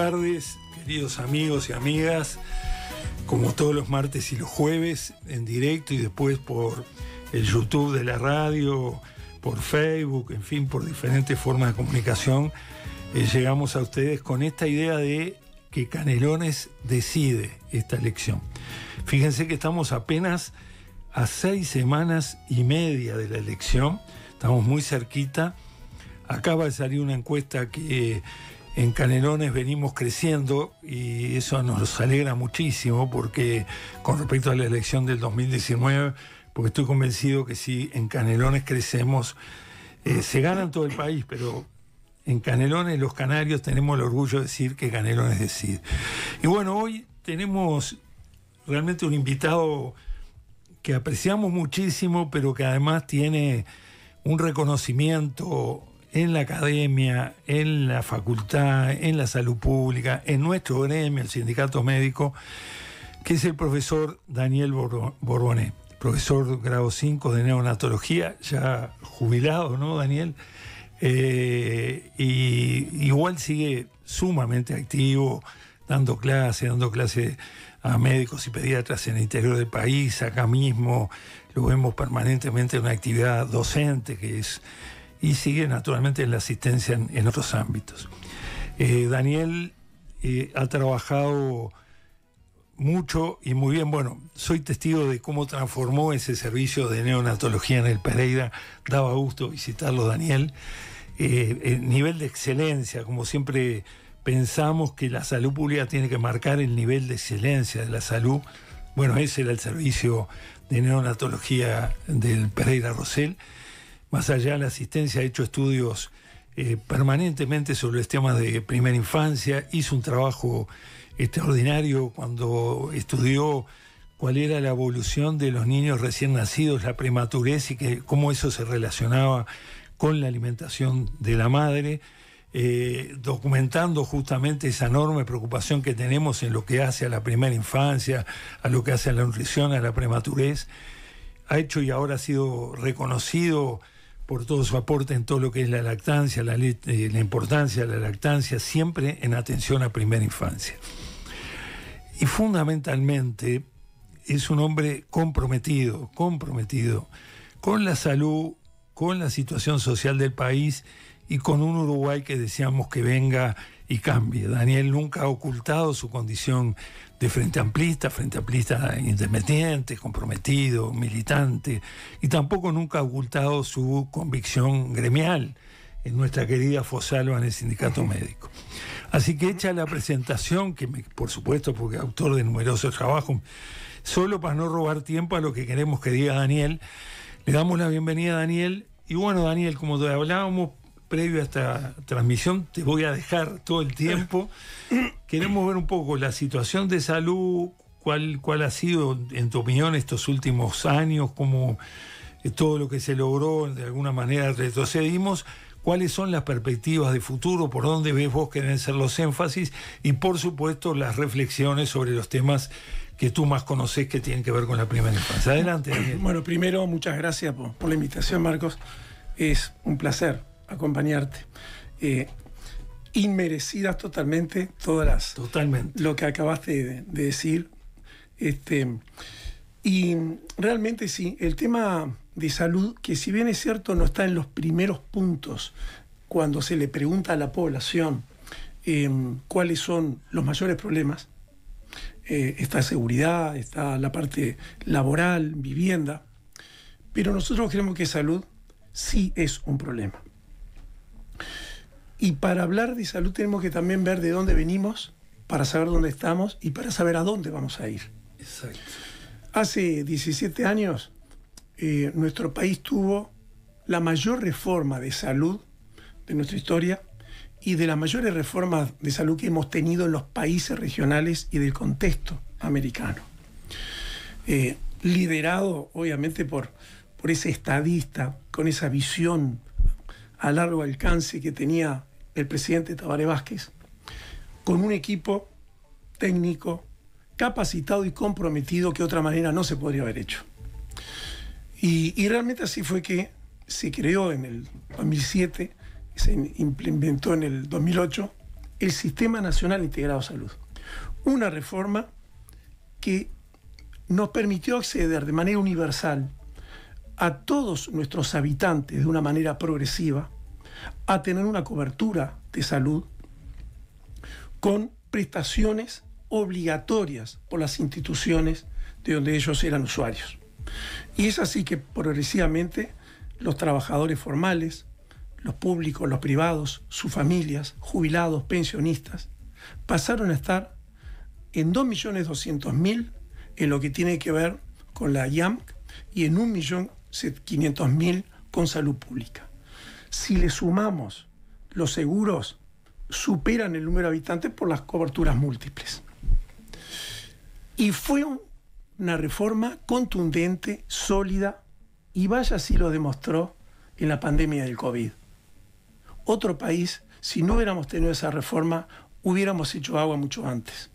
tardes, queridos amigos y amigas. Como todos los martes y los jueves, en directo y después por el YouTube de la radio, por Facebook, en fin, por diferentes formas de comunicación, eh, llegamos a ustedes con esta idea de que Canelones decide esta elección. Fíjense que estamos apenas a seis semanas y media de la elección, estamos muy cerquita. Acaba de salir una encuesta que en Canelones venimos creciendo y eso nos alegra muchísimo porque con respecto a la elección del 2019, porque estoy convencido que si en Canelones crecemos, eh, se gana en todo el país, pero en Canelones los canarios tenemos el orgullo de decir que Canelones decide. Y bueno, hoy tenemos realmente un invitado que apreciamos muchísimo, pero que además tiene un reconocimiento en la academia, en la facultad, en la salud pública, en nuestro gremio, el sindicato médico, que es el profesor Daniel Borboné, profesor grado 5 de neonatología, ya jubilado, ¿no, Daniel? Eh, y igual sigue sumamente activo, dando clases, dando clases a médicos y pediatras en el interior del país, acá mismo lo vemos permanentemente en una actividad docente que es y sigue naturalmente en la asistencia en, otros ámbitos. Eh, Daniel eh, ha trabajado mucho y muy bien. Bueno, soy testigo de cómo transformó ese servicio de neonatología en el Pereira. Daba gusto visitarlo, Daniel. Eh, el nivel de excelencia, como siempre pensamos que la salud pública tiene que marcar el nivel de excelencia de la salud. Bueno, ese era el servicio de neonatología del Pereira Rosell más allá de la asistencia, ha hecho estudios eh, permanentemente sobre los temas de primera infancia, hizo un trabajo extraordinario cuando estudió cuál era la evolución de los niños recién nacidos, la prematurez y que, cómo eso se relacionaba con la alimentación de la madre, eh, documentando justamente esa enorme preocupación que tenemos en lo que hace a la primera infancia, a lo que hace a la nutrición, a la prematurez. Ha hecho y ahora ha sido reconocido por todo su aporte en todo lo que es la lactancia, eh, la, importancia de la lactancia, siempre en atención a primera infancia. Y fundamentalmente es un hombre comprometido, comprometido con la salud, con la situación social del país y con un Uruguay que deseamos que venga y cambie. Daniel nunca ha ocultado su condición de frente amplista, frente amplista independiente, comprometido, militante, y tampoco nunca ha ocultado su convicción gremial en nuestra querida Fosalba en el sindicato médico. Así que hecha la presentación, que por supuesto, porque autor de numerosos trabajos, solo para no robar tiempo a lo que queremos que diga Daniel, le damos la bienvenida a Daniel. Y bueno, Daniel, como te hablábamos, previo a esta transmisión, te voy a dejar todo el tiempo. Queremos ver un poco la situación de salud, cuál, cuál ha sido, en tu opinión, estos últimos años, cómo eh, todo lo que se logró, de alguna manera retrocedimos. ¿Cuáles son las perspectivas de futuro? ¿Por dónde ves vos que deben ser los énfasis? Y por supuesto, las reflexiones sobre los temas que tú más conoces que tienen que ver con la primera infancia. Adelante. Bueno, primero, muchas gracias por la invitación, Marcos. Es un placer acompañarte. Eh, inmerecidas totalmente todas las. Totalmente. Lo que acabaste de, decir. Este, y realmente sí, el tema de salud, que si bien es cierto, no está en los primeros puntos cuando se le pregunta a la población em, cuáles son los mayores problemas. Eh, está seguridad, está la parte laboral, vivienda. Pero nosotros creemos que salud sí es un problema. Y para hablar de salud tenemos que también ver de dónde venimos, para saber dónde estamos y para saber a dónde vamos a ir. Exacto. Hace 17 años eh, nuestro país tuvo la mayor reforma de salud de nuestra historia y de las mayores reformas de salud que hemos tenido en los países regionales y del contexto americano. Eh, liderado obviamente por, por ese estadista, con esa visión a largo alcance que tenía el presidente Tabaré Vázquez, con un equipo técnico capacitado y comprometido que de otra manera no se podría haber hecho. Y, y realmente así fue que se creó en el 2007, se implementó en el 2008, el Sistema Nacional Integrado de Salud. Una reforma que nos permitió acceder de manera universal a todos nuestros habitantes de una manera progresiva, a tener una cobertura de salud con prestaciones obligatorias por las instituciones de donde ellos eran usuarios. Y es así que progresivamente los trabajadores formales, los públicos, los privados, sus familias, jubilados, pensionistas, pasaron a estar en 2.200.000 en lo que tiene que ver con la IAMC y en 1.500.000 con salud pública. Si le sumamos los seguros, superan el número de habitantes por las coberturas múltiples. Y fue una reforma contundente, sólida, y vaya si lo demostró en la pandemia del COVID. Otro país, si no hubiéramos tenido esa reforma, hubiéramos hecho agua mucho antes.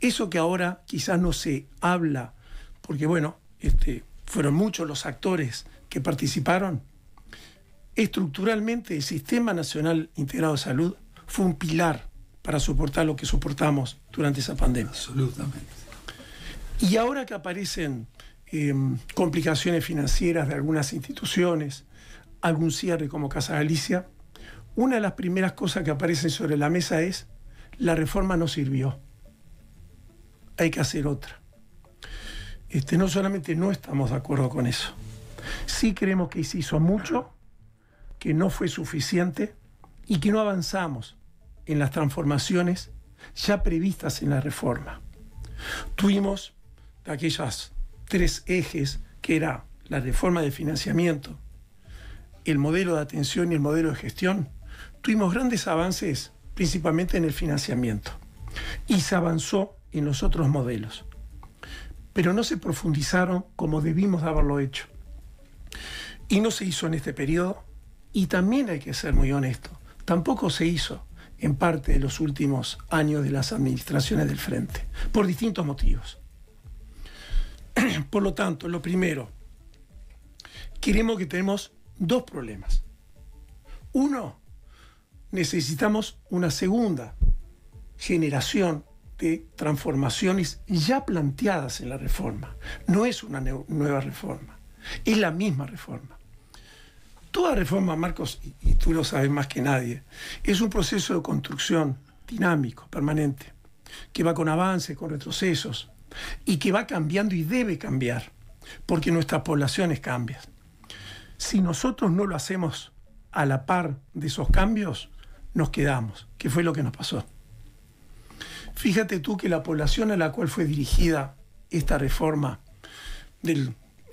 Eso que ahora quizás no se habla, porque bueno, este, fueron muchos los actores que participaron, Estructuralmente, el Sistema Nacional Integrado de Salud fue un pilar para soportar lo que soportamos durante esa pandemia. Absolutamente. Y ahora que aparecen em, complicaciones financieras de algunas instituciones, algún cierre como Casa Galicia, una de las primeras cosas que aparecen sobre la mesa es la reforma no sirvió. Hay que hacer otra. Este, no solamente no estamos de acuerdo con eso, sí creemos que se hizo mucho que no fue suficiente y que no avanzamos en las transformaciones ya previstas en la reforma. Tuvimos aquellos tres ejes que era la reforma de financiamiento, el modelo de atención y el modelo de gestión, tuvimos grandes avances principalmente en el financiamiento y se avanzó en los otros modelos, pero no se profundizaron como debimos de haberlo hecho. Y no se hizo en este periodo y también hay que ser muy honesto, tampoco se hizo en parte de los últimos años de las administraciones del frente, por distintos motivos. Por lo tanto, lo primero, queremos que tenemos dos problemas. Uno, necesitamos una segunda generación de transformaciones ya planteadas en la reforma. No es una nueva reforma, es la misma reforma. Toda reforma, Marcos, y, tú lo sabes más que nadie, es un proceso de construcción dinámico, permanente, que va con avances, con retrocesos, y que va cambiando y debe cambiar, porque nuestras poblaciones cambian. Si nosotros no lo hacemos a la par de esos cambios, nos quedamos, que fue lo que nos pasó. Fíjate tú que la población a la cual fue dirigida esta reforma,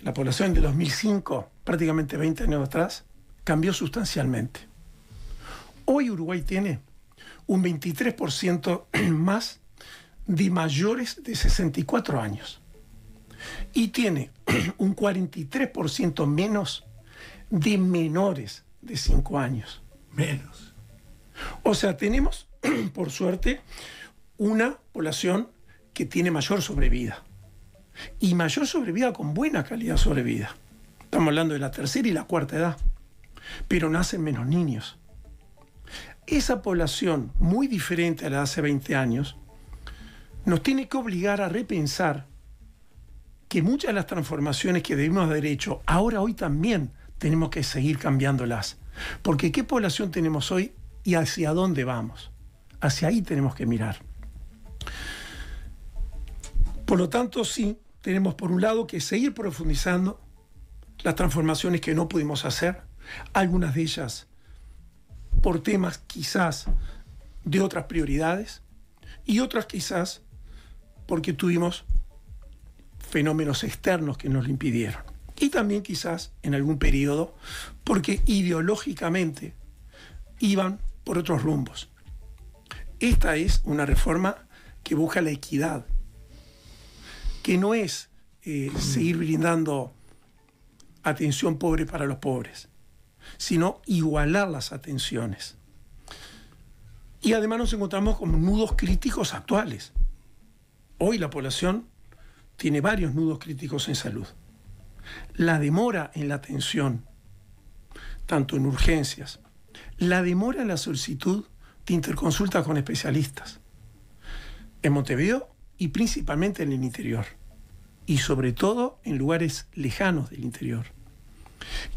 la población de 2005, prácticamente 20 años atrás, cambió sustancialmente. Hoy Uruguay tiene un 23% más de mayores de 64 años y tiene un 43% menos de menores de 5 años. Menos. O sea, tenemos, por suerte, una población que tiene mayor sobrevida. Y mayor sobrevida con buena calidad sobrevida. Estamos hablando de la tercera y la cuarta edad pero nacen menos niños. Esa población, muy diferente a la de hace 20 años, nos tiene que obligar a repensar que muchas de las transformaciones que debimos haber hecho... ahora hoy también tenemos que seguir cambiándolas. Porque ¿qué población tenemos hoy y hacia dónde vamos? Hacia ahí tenemos que mirar. Por lo tanto, sí, tenemos por un lado que seguir profundizando las transformaciones que no pudimos hacer, algunas de ellas por temas quizás de otras prioridades y otras quizás porque tuvimos fenómenos externos que nos lo impidieron. Y también quizás en algún periodo porque ideológicamente iban por otros rumbos. Esta es una reforma que busca la equidad, que no es eh, mm. seguir brindando atención pobre para los pobres, sino igualar las atenciones. Y además nos encontramos con nudos críticos actuales. Hoy la población tiene varios nudos críticos en salud. La demora en la atención, tanto en urgencias, la demora en la solicitud de interconsulta con especialistas, en Montevideo y principalmente en el interior, y sobre todo en lugares lejanos del interior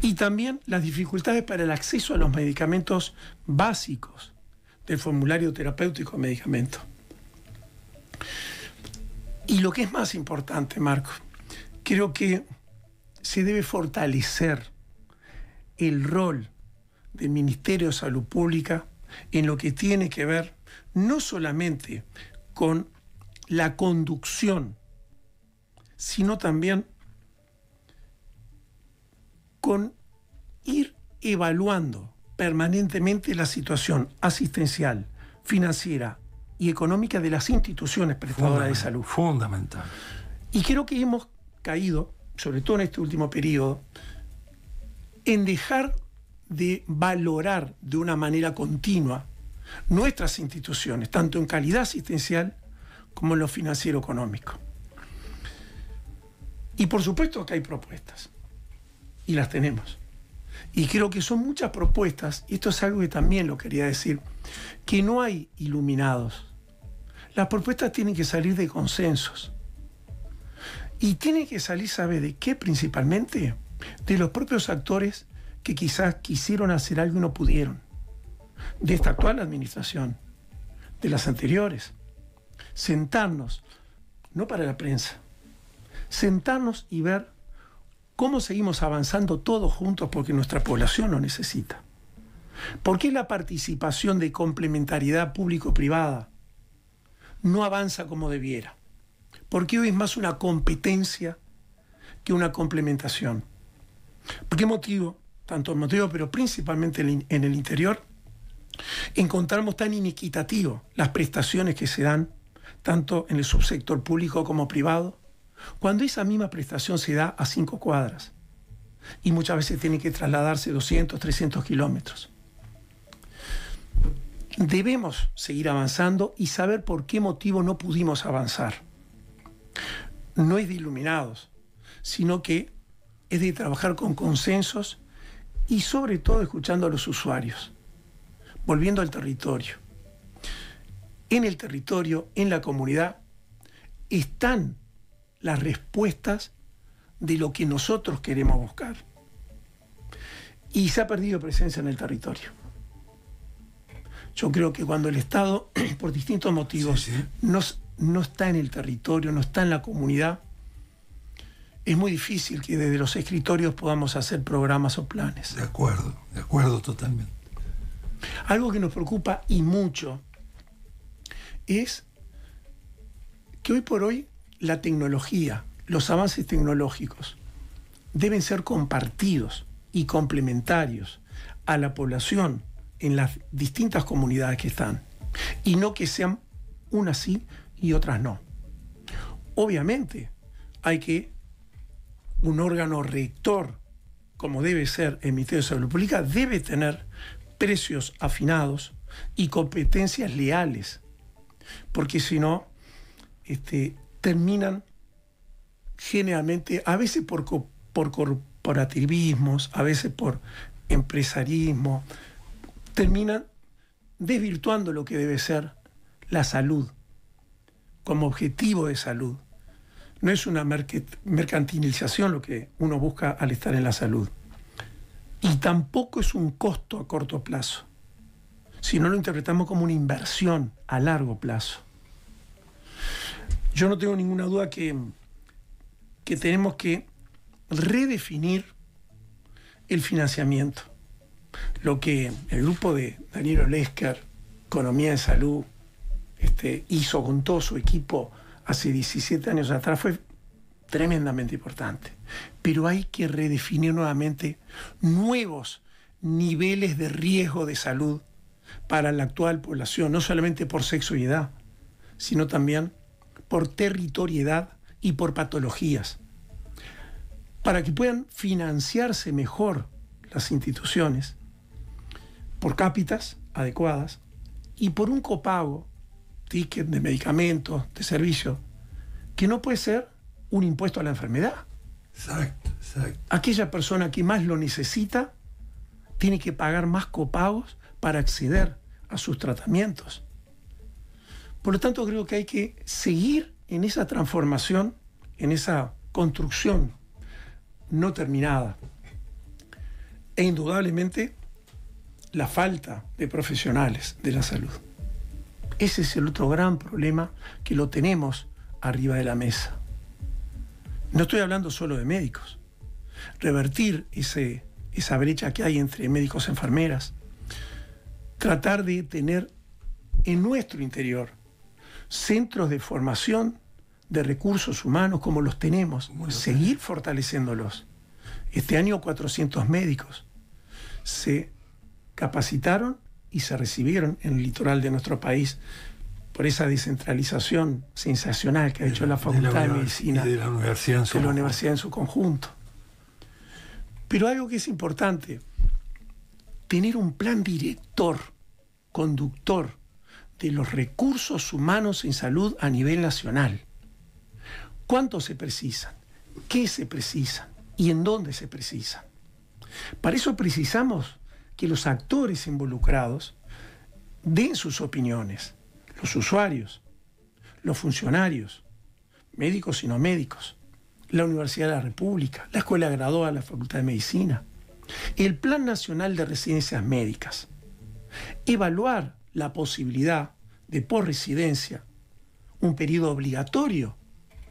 y también las dificultades para el acceso a los medicamentos básicos del formulario terapéutico de medicamento. Y lo que es más importante, Marco, creo que se debe fortalecer el rol del Ministerio de Salud Pública en lo que tiene que ver no solamente con la conducción, sino también con ir evaluando permanentemente la situación asistencial, financiera y económica de las instituciones prestadoras de salud. Fundamental. Y creo que hemos caído, sobre todo en este último periodo, en dejar de valorar de una manera continua nuestras instituciones, tanto en calidad asistencial como en lo financiero económico. Y por supuesto que hay propuestas y las tenemos. Y creo que son muchas propuestas, y esto es algo que también lo quería decir, que no hay iluminados. Las propuestas tienen que salir de consensos. Y tienen que salir, ¿sabe de qué principalmente? De los propios actores que quizás quisieron hacer algo y no pudieron. De esta actual administración, de las anteriores. Sentarnos, no para la prensa, sentarnos y ver ¿Cómo seguimos avanzando todos juntos porque nuestra población lo necesita? ¿Por qué la participación de complementariedad público-privada no avanza como debiera? ¿Por qué hoy es más una competencia que una complementación? ¿Por qué motivo? Tanto el motivo, pero principalmente en el interior, encontramos tan inequitativo las prestaciones que se dan tanto en el subsector público como privado, cuando esa misma prestación se da a cinco cuadras y muchas veces tiene que trasladarse 200, 300 kilómetros. Debemos seguir avanzando y saber por qué motivo no pudimos avanzar. No es de iluminados, sino que es de trabajar con consensos y sobre todo escuchando a los usuarios, volviendo al territorio. En el territorio, en la comunidad, están las respuestas de lo que nosotros queremos buscar. Y se ha perdido presencia en el territorio. Yo creo que cuando el Estado, por distintos motivos, no está en el territorio, no está en la comunidad, es muy difícil que desde los escritorios podamos hacer programas o planes. De acuerdo, de acuerdo totalmente. Algo que nos preocupa y mucho es que hoy por hoy la tecnología, los avances tecnológicos, deben ser compartidos y complementarios a la población en las distintas comunidades que están, y no que sean unas sí y otras no. Obviamente, hay que un órgano rector, como debe ser el Ministerio de Salud Pública, debe tener precios afinados y competencias leales, porque si no, este, terminan generalmente, a veces por, por corporativismos, a veces por empresarismo, terminan desvirtuando lo que debe ser la salud como objetivo de salud. No es una mercantilización lo que uno busca al estar en la salud. Y tampoco es un costo a corto plazo, si no lo interpretamos como una inversión a largo plazo. Yo no tengo ninguna duda que, que tenemos que redefinir el financiamiento. Lo que el grupo de Daniel Olesker, Economía de Salud, este, hizo con todo su equipo hace 17 años atrás fue tremendamente importante. Pero hay que redefinir nuevamente nuevos niveles de riesgo de salud para la actual población, no solamente por sexo y edad, sino también por territoriedad y por patologías. Para que puedan financiarse mejor las instituciones por cápitas adecuadas y por un copago, ticket de medicamentos, de servicios, que no puede ser un impuesto a la enfermedad. exacto. Aquella persona que más lo necesita tiene que pagar más copagos para acceder a sus tratamientos. Por lo tanto, creo que hay que seguir en esa transformación, en esa construcción no terminada. E indudablemente la falta de profesionales de la salud. Ese es el otro gran problema que lo tenemos arriba de la mesa. No estoy hablando solo de médicos. Revertir ese, esa brecha que hay entre médicos y enfermeras. Tratar de tener en nuestro interior centros de formación de recursos humanos como los tenemos, seguir fortaleciéndolos. Este año 400 médicos se capacitaron y se recibieron en el litoral de nuestro país por esa descentralización sensacional que ha hecho la, Facultad de, Medicina de de la universidad en su conjunto. Pero algo que es importante, tener un plan director, conductor, de los recursos humanos en salud a nivel nacional. ...¿cuánto se precisan? ¿Qué se precisan? ¿Y en dónde se precisan? Para eso precisamos que los actores involucrados den sus opiniones, los usuarios, los funcionarios, médicos y no médicos, la Universidad de la República, la Escuela Graduada de la Facultad de Medicina, el Plan Nacional de Residencias Médicas, evaluar la posibilidad de por residencia un periodo obligatorio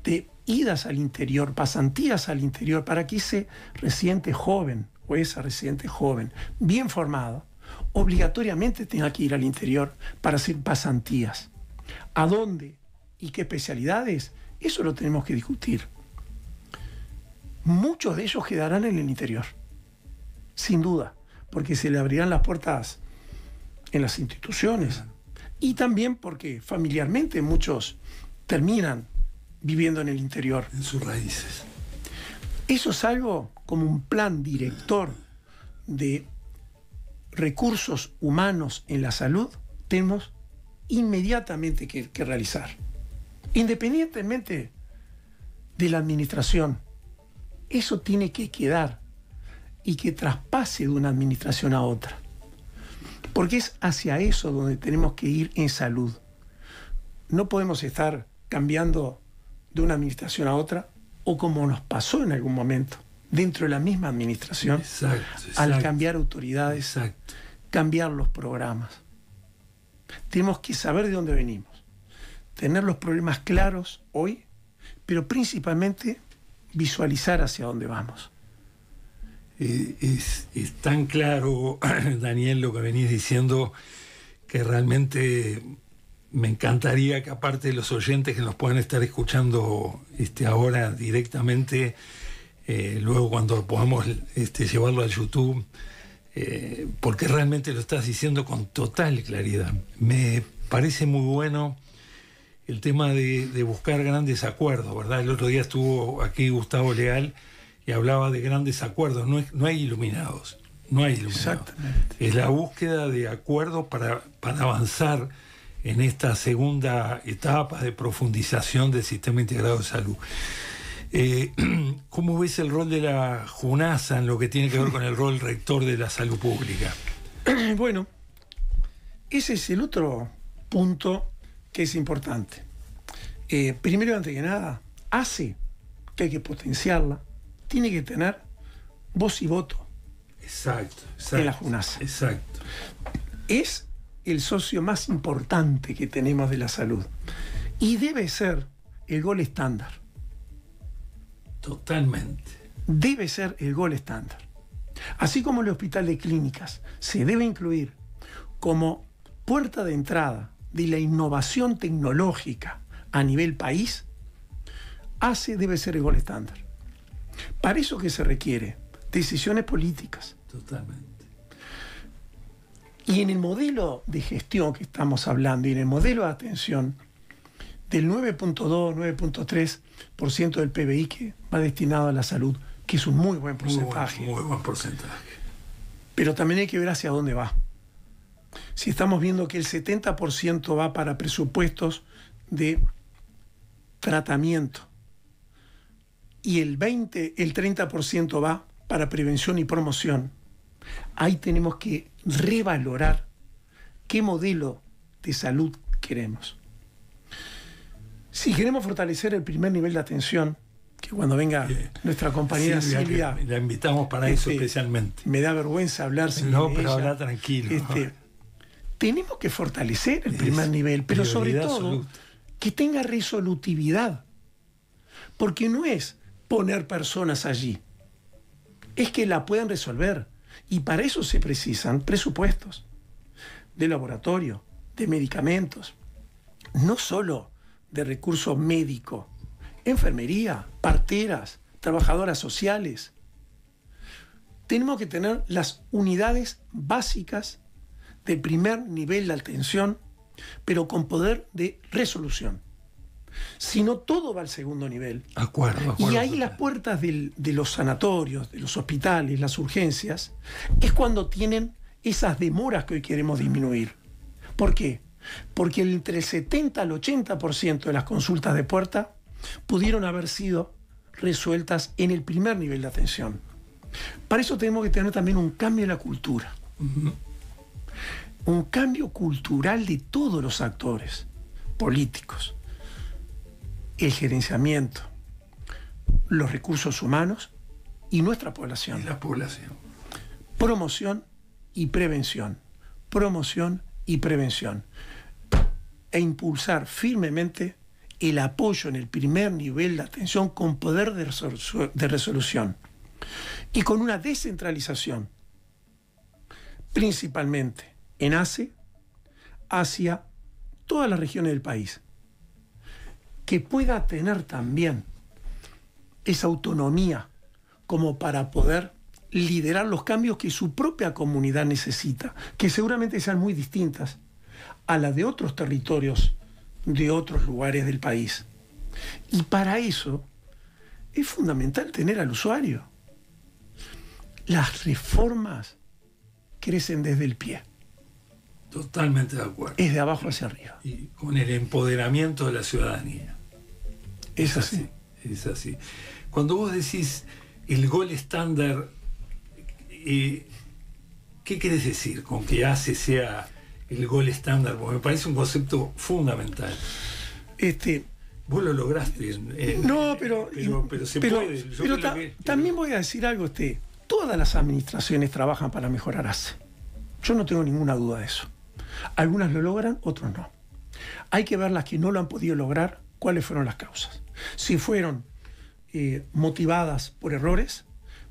de idas al interior, pasantías al interior, para que ese residente joven o esa residente joven, bien formada, obligatoriamente tenga que ir al interior para hacer pasantías. ¿A dónde y qué especialidades? Eso lo tenemos que discutir. Muchos de ellos quedarán en el interior, sin duda, porque se le abrirán las puertas en las instituciones. Y también porque familiarmente muchos terminan viviendo en el interior. En sus raíces. Eso es algo como un plan director de recursos humanos en la salud, tenemos inmediatamente que, que realizar. Independientemente de la administración, eso tiene que quedar y que traspase de una administración a otra. Porque es hacia eso donde tenemos que ir en salud. No podemos estar cambiando de una administración a otra o como nos pasó en algún momento dentro de la misma administración al cambiar autoridades, cambiar los programas. Tenemos que saber de dónde venimos, tener los problemas claros hoy, pero principalmente visualizar hacia dónde vamos. Eh, es, tan claro, Daniel, lo que venís diciendo, que realmente me encantaría que aparte de los oyentes que nos puedan estar escuchando este, ahora directamente, eh, luego cuando podamos este, llevarlo a YouTube, eh, porque realmente lo estás diciendo con total claridad. Me parece muy bueno el tema de buscar grandes acuerdos, ¿verdad? El otro día estuvo aquí Gustavo Leal hablaba de grandes acuerdos. No, no hay iluminados, no hay iluminados. Es la búsqueda de acuerdos para, para avanzar en esta segunda etapa de profundización del sistema integrado de salud. Eh, ¿Cómo ves el rol de la JUNASA en lo que tiene que ver con el rol rector de la salud pública? Bueno, ese es el otro punto que es importante. Eh, primero, antes que nada, hace que hay que potenciarla, tiene que tener voz y voto. Exacto, exacto. la Exacto. Es el socio más importante que tenemos de la salud. Y debe ser el gol estándar. Totalmente. Debe ser el gol estándar. Así como el hospital de clínicas se debe incluir como puerta de entrada de la innovación tecnológica a nivel país, ACE debe ser el gol estándar. Para eso que se requiere decisiones políticas. Totalmente. Y en el modelo de gestión que estamos hablando y en el modelo de atención del 9.2, 9.3% del PBI que va destinado a la salud, que es un muy buen porcentaje. Un muy buen porcentaje. Pero también hay que ver hacia dónde va. Si estamos viendo que el 70% va para presupuestos de tratamiento, y el 20, el 30% va para prevención y promoción. Ahí tenemos que revalorar qué modelo de salud queremos. Si queremos fortalecer el primer nivel de atención, que cuando venga nuestra compañera Silvia, la invitamos para eso este, especialmente. Me da vergüenza hablar sin No, pero habla tranquilo. Este, tenemos que fortalecer el primer nivel, pero sobre todo que tenga resolutividad, porque no es poner personas allí. Es que la puedan resolver. Y para eso se precisan presupuestos de laboratorio, de medicamentos, no solo de recurso médico, enfermería, parteras, trabajadoras sociales. Tenemos que tener las unidades básicas de primer nivel de atención, pero con poder de resolución sino todo va al segundo nivel. Acuerdo, Y ahí las puertas de los sanatorios, de los hospitales, las urgencias, es cuando tienen esas demoras que hoy queremos disminuir. ¿Por qué? Porque entre el 70 al 80% de las consultas de puerta pudieron haber sido resueltas en el primer nivel de atención. Para eso tenemos que tener también un cambio en la cultura. Un cambio cultural de todos los actores políticos, el gerenciamiento, los recursos humanos y nuestra población. la población. Promoción y prevención. Promoción y prevención. E impulsar firmemente el apoyo en el primer nivel de atención con poder de, resolución y con una descentralización, principalmente en ACE, hacia todas las regiones del país que pueda tener también esa autonomía como para poder liderar los cambios que su propia comunidad necesita, que seguramente sean muy distintas a las de otros territorios, de otros lugares del país. Y para eso es fundamental tener al usuario. Las reformas crecen desde el pie. Totalmente de acuerdo. Es de abajo hacia arriba. Y con el empoderamiento de la ciudadanía. Es así, es así. Cuando vos decís el gol estándar, eh, ¿qué querés decir con que ACE sea el gol estándar? Porque me parece un concepto fundamental. Este, Vos lo lograste. no, pero. Pero, también voy a decir algo, este, Todas las administraciones trabajan para mejorar ACE. Yo no tengo ninguna duda de eso. Algunas lo logran, otras no. Hay que ver las que no lo han podido lograr, cuáles fueron las causas si fueron eh, motivadas por errores,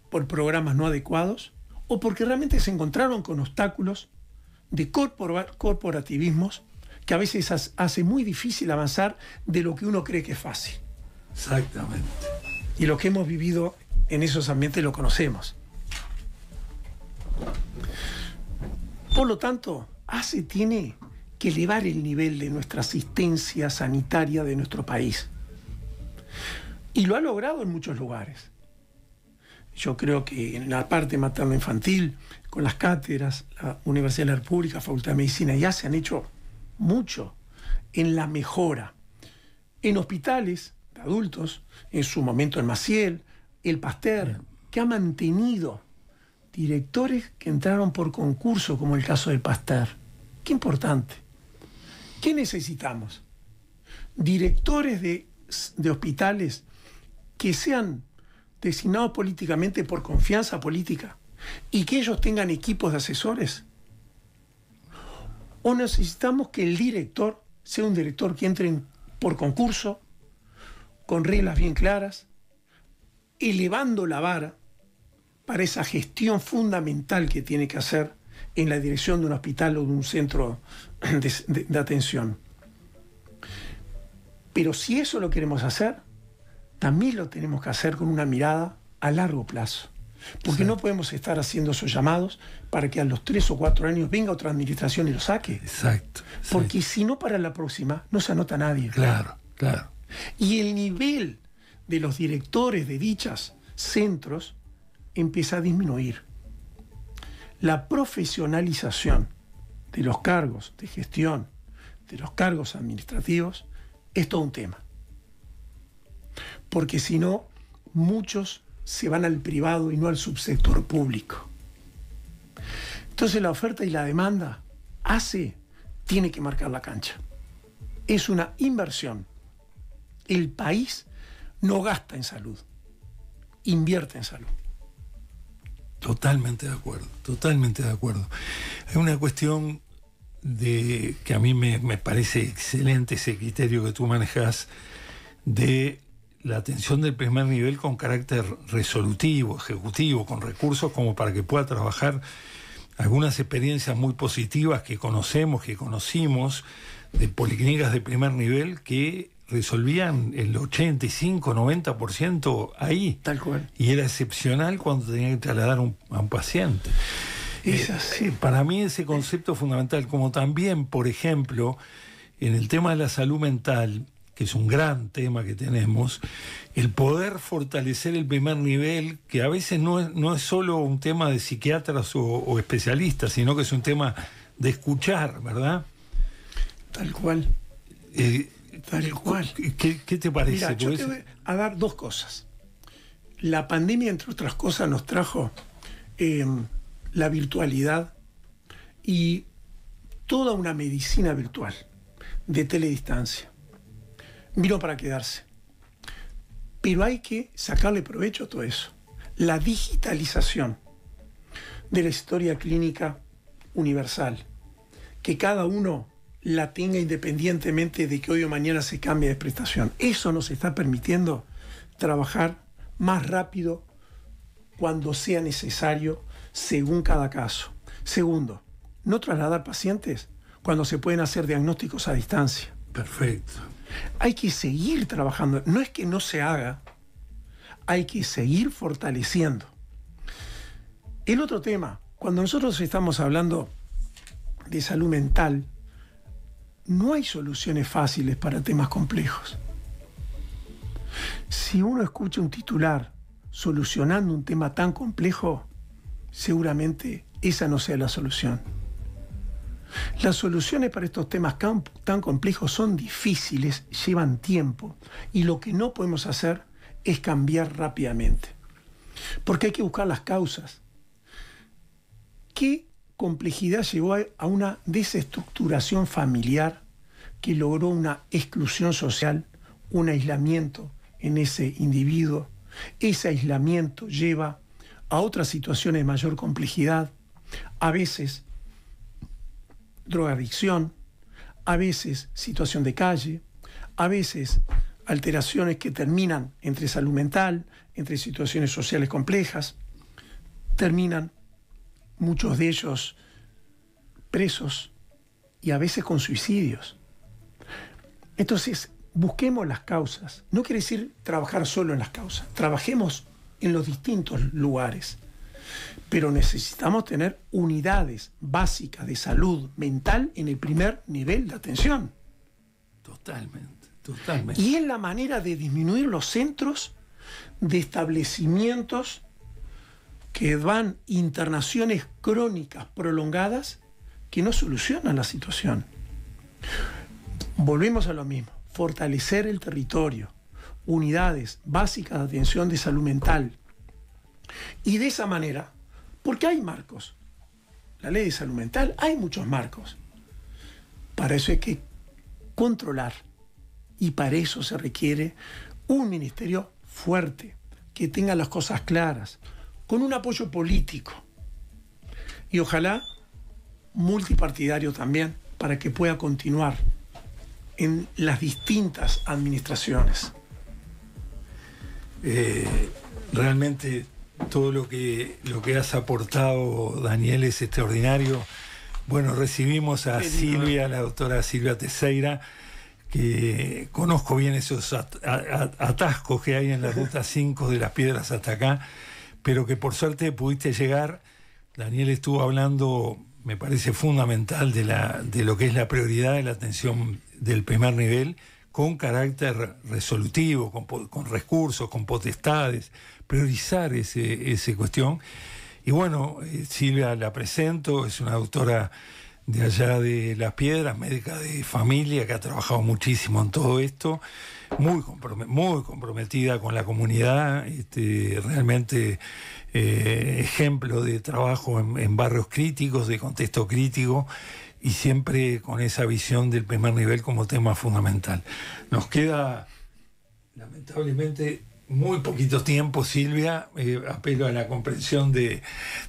por programas no adecuados o porque realmente se encontraron con obstáculos de corporativismos que a veces hace muy difícil avanzar de lo que uno cree que es fácil. Exactamente. Y lo que hemos vivido en esos ambientes lo conocemos. Por lo tanto, hace tiene que elevar el nivel de nuestra asistencia sanitaria de nuestro país. Y lo ha logrado en muchos lugares. Yo creo que en la parte materno-infantil, con las cátedras, la Universidad de la República, Facultad de Medicina, ya se han hecho mucho en la mejora. En hospitales de adultos, en su momento en Maciel, el Pasteur, que ha mantenido directores que entraron por concurso, como el caso del Pasteur. Qué importante. ¿Qué necesitamos? Directores de de hospitales que sean designados políticamente por confianza política y que ellos tengan equipos de asesores? ¿O necesitamos que el director sea un director que entre por concurso, con reglas bien claras, elevando la vara para esa gestión fundamental que tiene que hacer en la dirección de un hospital o de un centro de atención? Pero si eso lo queremos hacer, también lo tenemos que hacer con una mirada a largo plazo. Porque no podemos estar haciendo esos llamados para que a los tres o cuatro años venga otra administración y lo saque. Exacto. Porque si no, para la próxima no se anota nadie. Claro, claro. Y el nivel de los directores de dichas centros empieza a disminuir. La profesionalización de los cargos de gestión, de los cargos administrativos, es todo un tema. Porque si no, muchos se van al privado y no al subsector público. Entonces la oferta y la demanda hace, tiene que marcar la cancha. Es una inversión. El país no gasta en salud, invierte en salud. Totalmente de acuerdo, totalmente de acuerdo. Hay una cuestión de que a mí me, parece excelente ese criterio que tú manejas de la atención del primer nivel con carácter resolutivo, ejecutivo, con recursos como para que pueda trabajar algunas experiencias muy positivas que conocemos, que conocimos, de policlínicas de primer nivel que resolvían el 85-90% ahí. Tal cual. Y era excepcional cuando tenía que trasladar a un paciente. Para mí ese concepto fundamental, como también, por ejemplo, en el tema de la salud mental, que es un gran tema que tenemos, el poder fortalecer el primer nivel, que a veces no es, no es solo un tema de psiquiatras o, especialistas, sino que es un tema de escuchar, ¿verdad? Tal cual. Eh, Tal cual. ¿Qué, te parece? Mira, yo te a dar dos cosas. La pandemia, entre otras cosas, nos trajo em, la virtualidad y toda una medicina virtual de teledistancia. Vino para quedarse. Pero hay que sacarle provecho a todo eso. La digitalización de la historia clínica universal. Que cada uno la tenga independientemente de que hoy o mañana se cambie de prestación. Eso nos está permitiendo trabajar más rápido cuando sea necesario según cada caso. Segundo, no trasladar pacientes cuando se pueden hacer diagnósticos a distancia. Perfecto. Hay que seguir trabajando. No es que no se haga, hay que seguir fortaleciendo. El otro tema, cuando nosotros estamos hablando de salud mental, no hay soluciones fáciles para temas complejos. Si uno escucha un titular solucionando un tema tan complejo, seguramente esa no sea la solución. Las soluciones para estos temas tan complejos son difíciles, llevan tiempo y lo que no podemos hacer es cambiar rápidamente. Porque hay que buscar las causas. ¿Qué complejidad llevó a una desestructuración familiar que logró una exclusión social, un aislamiento en ese individuo? Ese aislamiento lleva a otras situaciones de mayor complejidad, a veces drogadicción, a veces situación de calle, a veces alteraciones que terminan entre salud mental, entre situaciones sociales complejas, terminan muchos de ellos presos y a veces con suicidios. Entonces, busquemos las causas. No quiere decir trabajar solo en las causas, trabajemos en los distintos lugares. Pero necesitamos tener unidades básicas de salud mental en el primer nivel de atención. Totalmente, totalmente. Y es la manera de disminuir los centros de establecimientos que van internaciones crónicas prolongadas que no solucionan la situación. Volvemos a lo mismo, fortalecer el territorio, unidades básicas de atención de salud mental. Y de esa manera, porque hay marcos, la ley de salud mental, hay muchos marcos. Para eso hay que controlar y para eso se requiere un ministerio fuerte, que tenga las cosas claras, con un apoyo político y ojalá multipartidario también, para que pueda continuar en las distintas administraciones. Eh, realmente todo lo que, lo que has aportado, Daniel, es extraordinario. Bueno, recibimos a Silvia, la doctora Silvia Teseira, que conozco bien esos atascos que hay en la ruta 5 de las piedras hasta acá, pero que por suerte pudiste llegar. Daniel estuvo hablando, me parece fundamental, de, la, de lo que es la prioridad de la atención del primer nivel con carácter resolutivo, con, recursos, con potestades, priorizar ese, esa cuestión. Y bueno, eh, Silvia la presento, es una doctora de allá de Las Piedras, médica de familia, que ha trabajado muchísimo en todo esto, muy, muy comprometida con la comunidad, este, realmente eh, ejemplo de trabajo en, en, barrios críticos, de contexto crítico, y siempre con esa visión del primer nivel como tema fundamental. Nos queda, lamentablemente, muy poquito tiempo, Silvia. Eh, apelo a la comprensión de,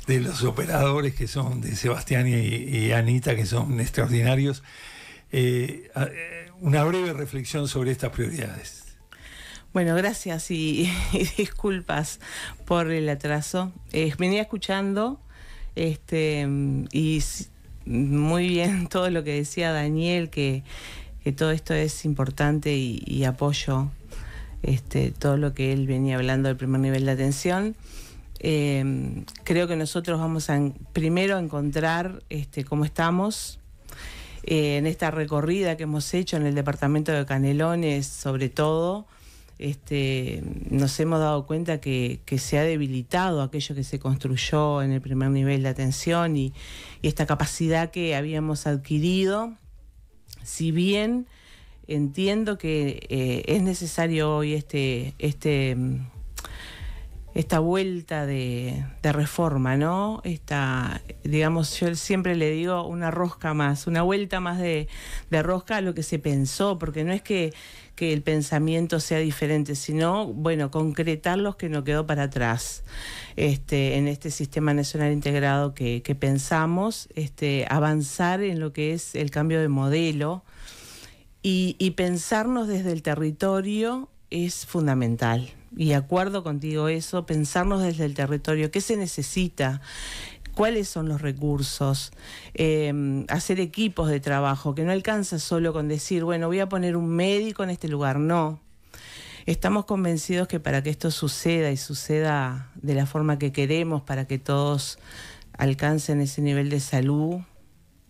los operadores que son de Sebastián y, Anita, que son extraordinarios. Eh, eh, una breve reflexión sobre estas prioridades. Bueno, gracias y, disculpas por el atraso. venía escuchando este, y muy bien todo lo que decía Daniel, que, todo esto es importante y, apoyo este, todo lo que él venía hablando del primer nivel de atención. Eh, creo que nosotros vamos a primero a encontrar este, cómo estamos eh, en esta recorrida que hemos hecho en el departamento de Canelones, sobre todo. Este, nos hemos dado cuenta que, se ha debilitado aquello que se construyó en el primer nivel de atención y, esta capacidad que habíamos adquirido, si bien entiendo que eh, es necesario hoy este, este esta vuelta de, reforma, ¿no? Esta, digamos, yo siempre le digo una rosca más, una vuelta más de, rosca a lo que se pensó, porque no es que, el pensamiento sea diferente, sino, bueno, concretar los que nos quedó para atrás este, en este sistema nacional integrado que, pensamos, este, avanzar en lo que es el cambio de modelo y pensarnos desde el territorio es fundamental y acuerdo contigo eso, pensarnos desde el territorio, qué se necesita, cuáles son los recursos, eh, hacer equipos de trabajo, que no alcanza solo con decir, bueno, voy a poner un médico en este lugar, no. Estamos convencidos que para que esto suceda y suceda de la forma que queremos, para que todos alcancen ese nivel de salud,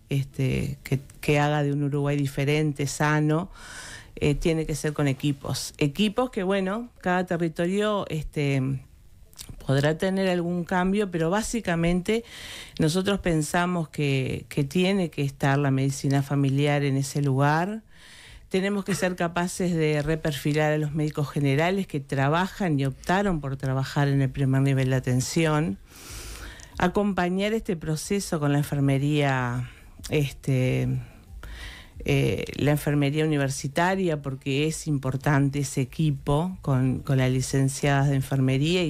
este, que haga de un Uruguay diferente, sano, eh, tiene que ser con equipos. Equipos que, bueno, cada territorio este, podrá tener algún cambio, pero básicamente nosotros pensamos que, tiene que estar la medicina familiar en ese lugar. Tenemos que ser capaces de reperfilar a los médicos generales que trabajan y optaron por trabajar en el primer nivel de atención. Acompañar este proceso con la enfermería este, eh, la enfermería universitaria, porque es importante ese equipo con, las licenciadas de enfermería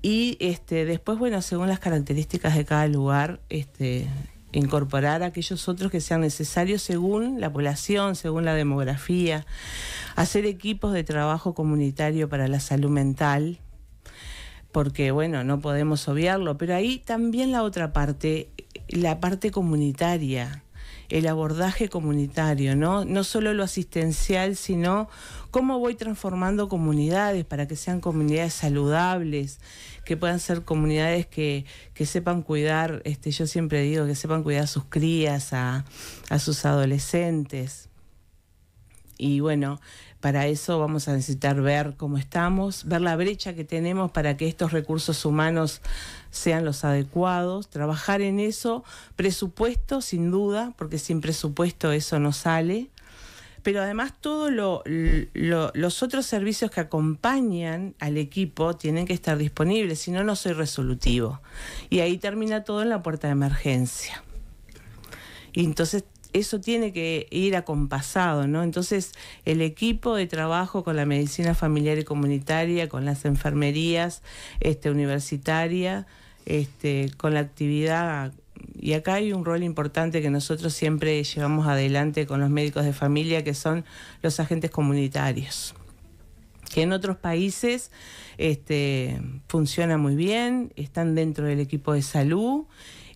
y, este, después, bueno, según las características de cada lugar, este, incorporar aquellos otros que sean necesarios según la población, según la demografía, hacer equipos de trabajo comunitario para la salud mental, porque bueno, no podemos obviarlo, pero ahí también la otra parte, la parte comunitaria, el abordaje comunitario, ¿no? No solo lo asistencial, sino cómo voy transformando comunidades para que sean comunidades saludables, que puedan ser comunidades que, sepan cuidar, este, yo siempre digo, que sepan cuidar a sus crías, a, a sus adolescentes. Y bueno, para eso vamos a necesitar ver cómo estamos, ver la brecha que tenemos para que estos recursos humanos sean los adecuados, trabajar en eso, presupuesto sin duda, porque sin presupuesto eso no sale pero además todos los otros servicios que acompañan al equipo tienen que estar disponibles, si no, no soy resolutivo. Y ahí termina todo en la puerta de emergencia. Y entonces eso tiene que ir acompasado, ¿no? Entonces, el equipo de trabajo con la medicina familiar y comunitaria, con las enfermerías este, universitaria, este, con la actividad y acá hay un rol importante que nosotros siempre llevamos adelante con los médicos de familia, que son los agentes comunitarios, que en otros países este, funciona muy bien, están dentro del equipo de salud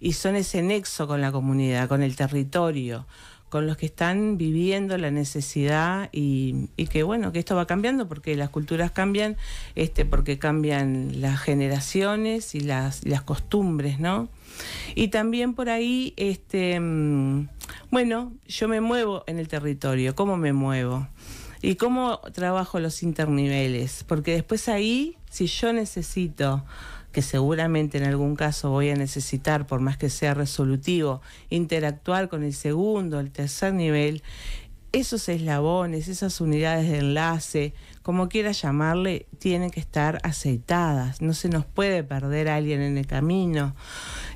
y son ese nexo con la comunidad, con el territorio, con los que están viviendo la necesidad y, que bueno, que esto va cambiando porque las culturas cambian, este, porque cambian las generaciones y las, costumbres, ¿no? Y también por ahí, este, mm, bueno, yo me muevo en el territorio, ¿cómo me muevo? ¿Y cómo trabajo los interniveles? Porque después ahí, si yo necesito que seguramente en algún caso voy a necesitar, por más que sea resolutivo, interactuar con el segundo, el tercer nivel, esos eslabones, esas unidades de enlace, como quiera llamarle, tienen que estar aceitadas. No se nos puede perder a alguien en el camino.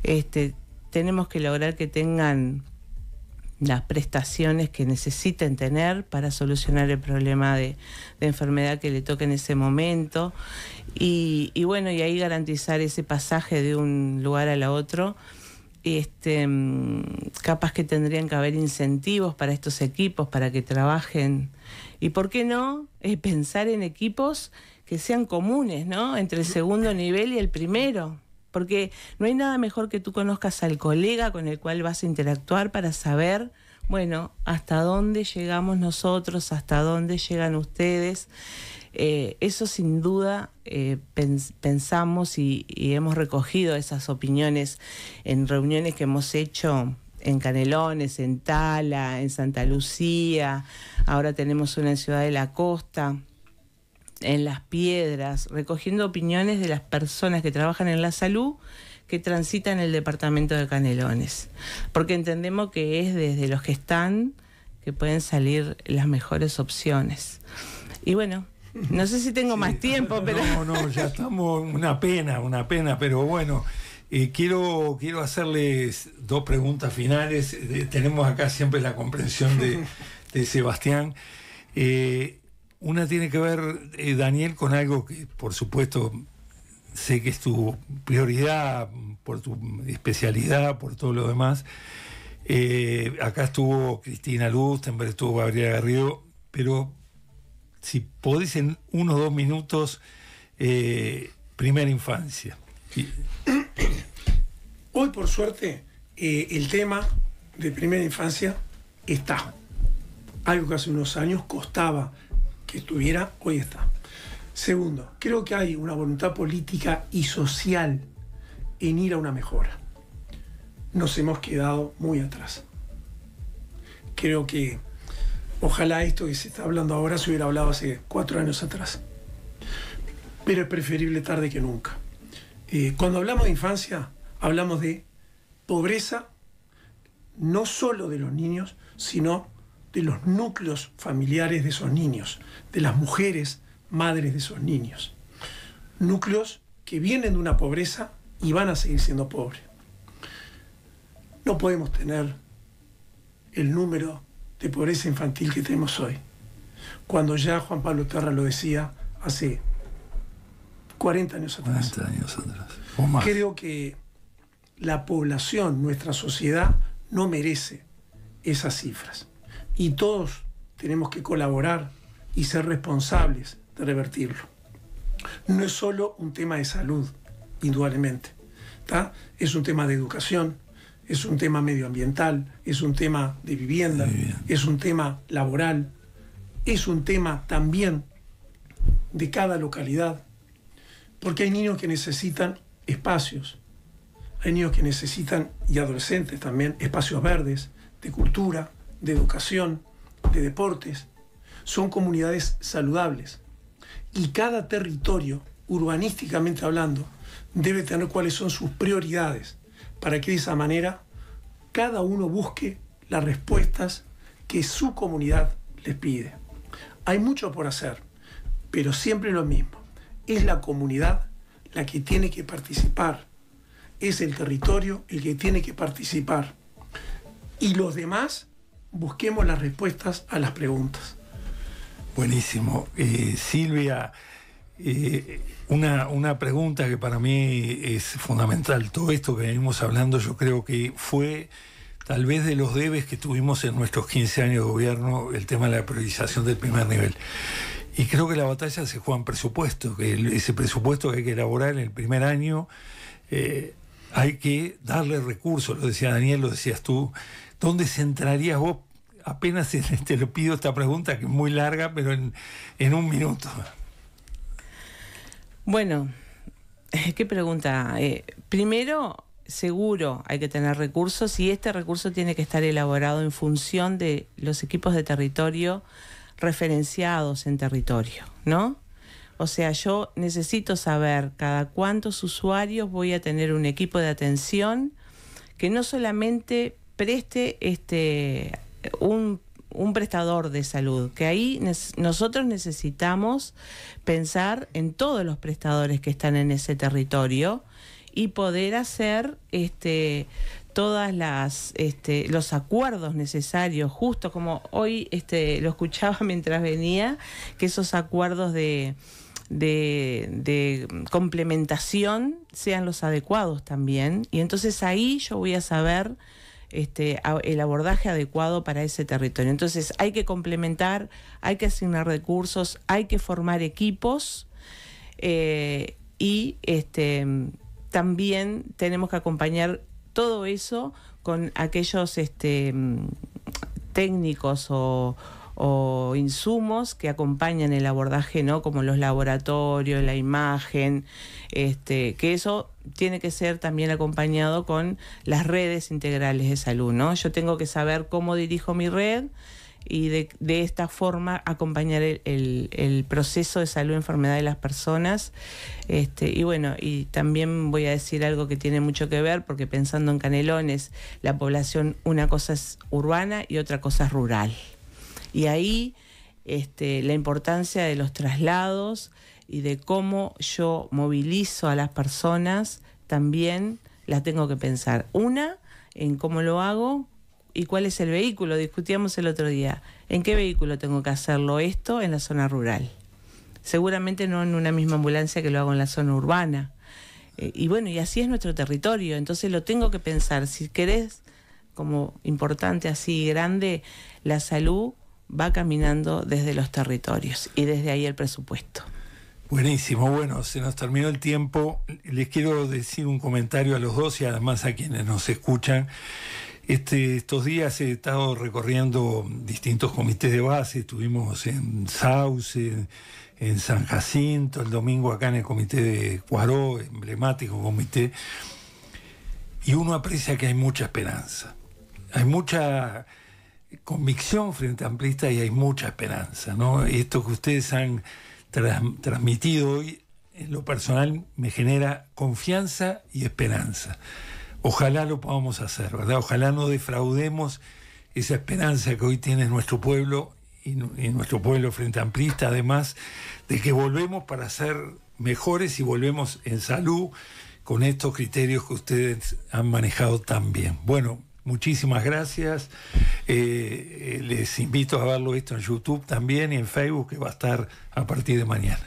Este, tenemos que lograr que tengan las prestaciones que necesiten tener para solucionar el problema de, de enfermedad que le toque en ese momento. Y, bueno, y ahí garantizar ese pasaje de un lugar al otro. Este, mm, capaz que tendrían que haber incentivos para estos equipos, para que trabajen. Y por qué no eh, pensar en equipos que sean comunes, ¿no? Entre el segundo nivel y el primero. Porque no hay nada mejor que tú conozcas al colega con el cual vas a interactuar para saber, bueno, hasta dónde llegamos nosotros, hasta dónde llegan ustedes. Eh, eso sin duda eh, pensamos y, y, hemos recogido esas opiniones en reuniones que hemos hecho en Canelones, en Tala, en Santa Lucía, ahora tenemos una en Ciudad de la Costa, en Las Piedras, recogiendo opiniones de las personas que trabajan en la salud que transitan el departamento de Canelones, porque entendemos que es desde los que están que pueden salir las mejores opciones. Y bueno, no sé si tengo más tiempo, pero. No, no, ya estamos. Una pena, una pena, pero bueno. Eh, quiero, quiero hacerles dos preguntas finales. Eh, tenemos acá siempre la comprensión de, Sebastián. Eh, una tiene que ver, Daniel, con algo que, por supuesto, sé que es tu prioridad, por tu especialidad, por todo lo demás. acá estuvo Cristina Luz, también estuvo Gabriela Garrido, pero si podés en o dos minutos, eh, primera infancia. Hoy, por suerte, eh, el tema de primera infancia está. Algo que hace unos años costaba que estuviera, hoy está. Segundo, creo que hay una voluntad política y social en ir a una mejora. Nos hemos quedado muy atrás. Creo que Ojalá esto que se está hablando ahora se hubiera hablado hace cuatro años atrás. Pero es preferible tarde que nunca. Eh, cuando hablamos de infancia, hablamos de pobreza, no solo de los niños, sino de los núcleos familiares de esos niños, de las mujeres madres de esos niños. Núcleos que vienen de una pobreza y van a seguir siendo pobres. No podemos tener el número de pobreza infantil que tenemos hoy. Cuando ya Juan Pablo Terra lo decía hace 40 años atrás. 40 años atrás. Creo que la población, nuestra sociedad, no merece esas cifras. Y todos tenemos que colaborar y ser responsables de revertirlo. No es solo un tema de salud, indudablemente. ¿está? Es un tema de educación, es un tema medioambiental, es un tema de vivienda, es un tema laboral, es un tema también de cada localidad, porque hay niños que necesitan espacios, hay niños que necesitan, y adolescentes también, espacios verdes, de cultura, de educación, de deportes. Son comunidades saludables. Y cada territorio, urbanísticamente hablando, debe tener cuáles son sus prioridades para que de esa manera cada uno busque las respuestas que su comunidad les pide. Hay mucho por hacer, pero siempre lo mismo. Es la comunidad la que tiene que participar. Es el territorio el que tiene que participar. Y los demás busquemos las respuestas a las preguntas. Buenísimo. Eh, Silvia. Eh, una, una pregunta que para mí es fundamental. Todo esto que venimos hablando yo creo que fue tal vez de los debes que tuvimos en nuestros 15 años de gobierno, el tema de la priorización del primer nivel. Y creo que la batalla se juega en presupuesto, que ese presupuesto que hay que elaborar en el primer año, eh, hay que darle recursos, lo decía Daniel, lo decías tú. ¿Dónde centrarías vos? Apenas te lo pido esta pregunta, que es muy larga, pero en, en un minuto. Bueno, qué pregunta. Eh, primero, seguro hay que tener recursos y este recurso tiene que estar elaborado en función de los equipos de territorio referenciados en territorio, ¿no? O sea, yo necesito saber cada cuántos usuarios voy a tener un equipo de atención que no solamente preste este un un prestador de salud, que ahí nosotros necesitamos pensar en todos los prestadores que están en ese territorio y poder hacer este todas las este, los acuerdos necesarios justo como hoy este lo escuchaba mientras venía que esos acuerdos de de, de, complementación sean los adecuados también. Y entonces ahí yo voy a saber este, el abordaje adecuado para ese territorio. Entonces hay que complementar, hay que asignar recursos, hay que formar equipos eh, y este, también tenemos que acompañar todo eso con aquellos este, técnicos o o insumos que acompañan el abordaje, ¿no? Como los laboratorios, la imagen, este, que eso tiene que ser también acompañado con las redes integrales de salud, ¿no? Yo tengo que saber cómo dirijo mi red y de, esta forma acompañar el, proceso de salud y enfermedad de las personas. Este, y bueno, y también voy a decir algo que tiene mucho que ver, porque pensando en Canelones, la población, una cosa es urbana y otra cosa es rural. Y ahí este, la importancia de los traslados y de cómo yo movilizo a las personas también la tengo que pensar. Una, en cómo lo hago y cuál es el vehículo. Discutíamos el otro día, ¿en qué vehículo tengo que hacerlo esto en la zona rural? Seguramente no en una misma ambulancia que lo hago en la zona urbana. Eh, y bueno, y así es nuestro territorio, entonces lo tengo que pensar. Si querés, como importante así, grande, la salud va caminando desde los territorios y desde ahí el presupuesto. Buenísimo, bueno, se nos terminó el tiempo. Les quiero decir un comentario a los dos y además a quienes nos escuchan. Este, estos días he estado recorriendo distintos comités de base, estuvimos en Sauce, en, en San Jacinto, el domingo acá en el comité de Cuaró, emblemático comité, y uno aprecia que hay mucha esperanza. Hay mucha convicción frente amplista y hay mucha esperanza, ¿no? esto que ustedes han transmitido hoy, en lo personal, me genera confianza y esperanza. Ojalá lo podamos hacer, ¿verdad? Ojalá no defraudemos esa esperanza que hoy tiene nuestro pueblo y, nuestro pueblo frente amplista, además de que volvemos para ser mejores y volvemos en salud con estos criterios que ustedes han manejado tan bien. Bueno, Muchísimas gracias. Eh, eh, les invito a verlo visto en YouTube también y en Facebook, que va a estar a partir de mañana.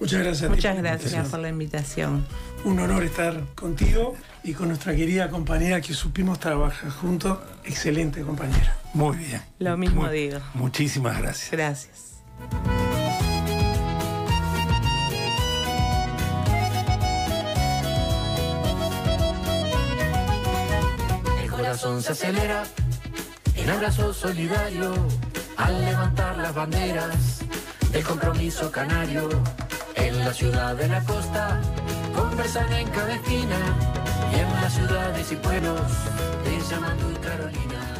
Muchas gracias. Muchas gracias por la invitación. Un honor estar contigo y con nuestra querida compañera que supimos trabajar juntos. Excelente compañera. Muy bien. Lo mismo digo. Muchísimas gracias. Gracias. corazón se acelera en abrazo solidario al levantar las banderas del compromiso canario. En la ciudad de la costa conversan en cada esquina y en las ciudades y pueblos de Yamandú y Carolina.